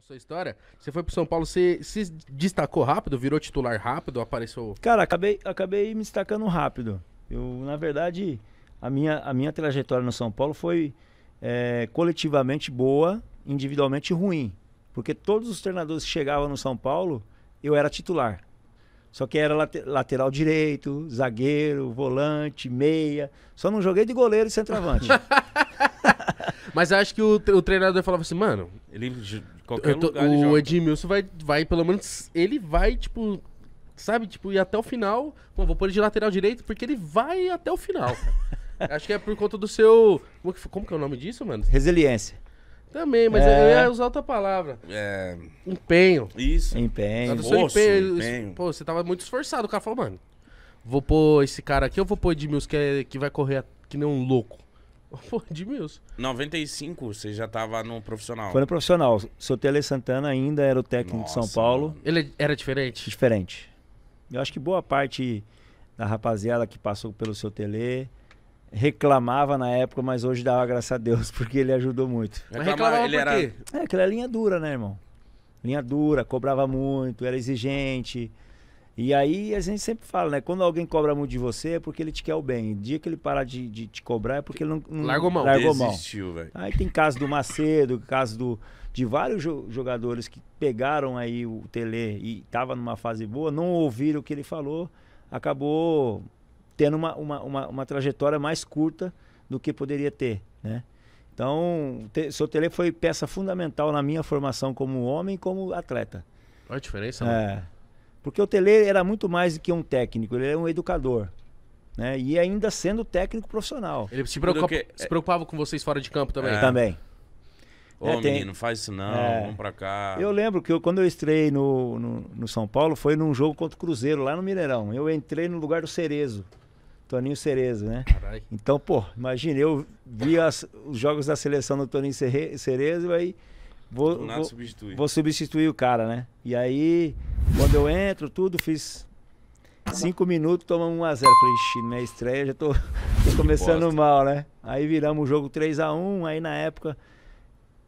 a sua história, você foi pro São Paulo, você se destacou rápido, virou titular rápido, apareceu. Cara, acabei, acabei me destacando rápido. Eu, na verdade, a minha, a minha trajetória no São Paulo foi é, coletivamente boa, individualmente ruim. Porque todos os treinadores que chegavam no São Paulo, eu era titular. Só que era lateral direito, zagueiro, volante, meia. Só não joguei de goleiro e centroavante. Mas acho que o, o treinador falava assim, mano, ele Qualquer tô, lugar o Edmilson vai, vai, pelo menos, ele vai, tipo, sabe, tipo, ir até o final. vou pôr ele de lateral direito, porque ele vai até o final, Acho que é por conta do seu. Como que, como que é o nome disso, mano? Resiliência. Também, mas é. eu é, ia é usar outra palavra. É. Empenho. Isso. Empenho. empenho. empenho. Pô, você tava muito esforçado. O cara falou, mano, vou pôr esse cara aqui, ou vou pôr Edmilson, que, é, que vai correr que nem um louco. Pô, Edmilson. 95 você já tava no profissional. Foi no profissional. Tele Santana ainda era o técnico Nossa, de São Paulo. Mano. Ele era diferente? Diferente. Eu acho que boa parte da rapaziada que passou pelo seu Tele reclamava na época, mas hoje dava graças a Deus, porque ele ajudou muito. Mas reclamava ele por quê? Era... É, aquela é linha dura, né, irmão? Linha dura, cobrava muito, era exigente. E aí a gente sempre fala, né? Quando alguém cobra muito de você é porque ele te quer o bem. O dia que ele parar de, de te cobrar é porque ele não. largou mão. Largou Desistiu, mão. Aí tem caso do Macedo, caso do, de vários jogadores que pegaram aí o Tele e tava numa fase boa, não ouviram o que ele falou, acabou tendo uma, uma, uma, uma trajetória mais curta do que poderia ter, né? Então, te, seu Tele foi peça fundamental na minha formação como homem e como atleta. Olha a diferença, né? É. Porque o Tele era muito mais do que um técnico, ele era é um educador. Né? E ainda sendo técnico profissional. Ele se, preocupa, se preocupava com vocês fora de campo também? É. Também. Ô, é, menino, faz isso não, é. vamos pra cá. Eu lembro que eu, quando eu estrei no, no, no, São Paulo, foi num jogo contra o Cruzeiro, lá no Mineirão. Eu entrei no lugar do Cerezo. Toninho Cerezo, né? Carai. Então, pô, imagina, eu vi as, os jogos da seleção do Toninho Cerezo e aí vou, vou, substituir. vou substituir o cara, né? E aí quando eu entro, tudo, fiz cinco minutos, tomamos 1 a 0 Falei, ixi, minha estreia, já tô, tô começando mal, né? Aí viramos o jogo 3 a 1 aí na época...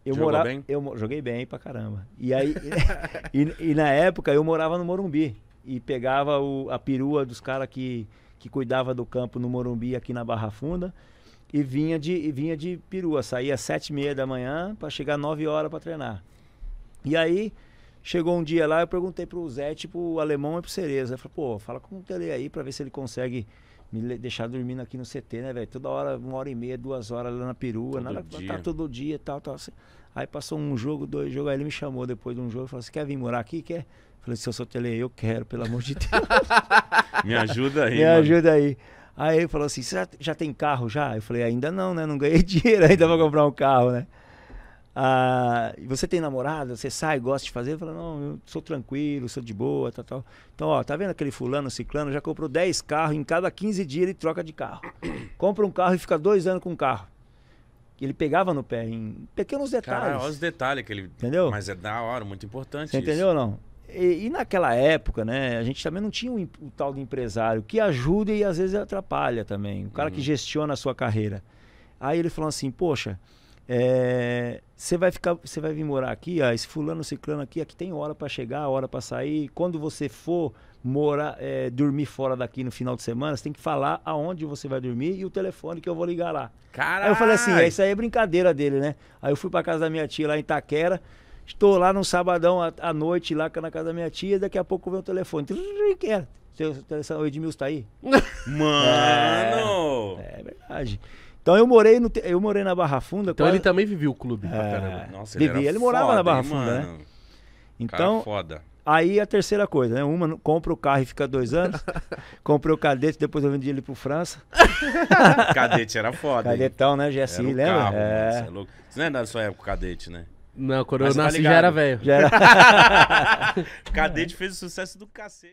Eu morava, bem? Eu joguei bem pra caramba. E aí, e, e, na época eu morava no Morumbi e pegava o, a perua dos caras que, que cuidava do campo no Morumbi aqui na Barra Funda e vinha de e vinha de perua, saía às sete e meia da manhã para chegar nove horas para treinar. E aí Chegou um dia lá, eu perguntei pro Zé, tipo, o alemão é pro Cereza. Eu falei, pô, fala com o Tele aí pra ver se ele consegue me deixar dormindo aqui no CT, né, velho? Toda hora, uma hora e meia, duas horas lá na perua, todo nada, tá dia. tá todo dia e tal, tal. Assim. Aí passou um jogo, dois jogos, aí ele me chamou depois de um jogo e falou: Você quer vir morar aqui? Quer? Eu falei, se eu sou Tele, eu quero, pelo amor de Deus. me ajuda aí. me mano. ajuda aí. Aí ele falou assim: Você já, já tem carro já? Eu falei, ainda não, né? Não ganhei dinheiro ainda pra comprar um carro, né? Ah, você tem namorada, você sai, gosta de fazer, fala, não, eu sou tranquilo, sou de boa, tal, tal. Então, ó, tá vendo aquele fulano, ciclano, já comprou 10 carros, em cada 15 dias ele troca de carro. Compra um carro e fica dois anos com um carro. Ele pegava no pé em pequenos detalhes. Cara, olha os detalhes que ele. Entendeu? Mas é da hora, muito importante. isso. entendeu ou não? E, e, naquela época, né, a gente também não tinha o, o, tal de empresário que ajuda e às vezes atrapalha também. O cara uhum. que gestiona a sua carreira. Aí ele falou assim, poxa, você é, vai ficar, você vai vir morar aqui, ah, esse fulano, ciclano aqui, aqui tem hora para chegar, hora para sair. Quando você for morar, é, dormir fora daqui no final de semana, você tem que falar aonde você vai dormir e o telefone que eu vou ligar lá. Caralho! Aí eu falei assim, é, isso aí é brincadeira dele, né? Aí eu fui para casa da minha tia lá em Itaquera. Estou lá num sabadão à, à noite, lá na casa da minha tia, daqui a pouco vem o telefone. Quem era? O Edmilson está aí? Mano! É, é, verdade. Então eu morei, no, eu morei na Barra Funda. Então quase... ele também vivia o clube. É, Nossa, ele, vivia, ele morava foda, na Barra hein, Funda, né? mano. né? Então, Cara, foda. Aí a terceira coisa, né? Uma, compra o carro e fica dois anos. Comprei o cadete, depois eu vendi ele pro França. cadete era foda. Cadetão, né? GSI, lembra? Carro, é. Mano, você, é louco. você não é da sua época cadete, né? Não, quando Mas eu tá nasci tá já era velho. era... cadete fez o sucesso do cacete.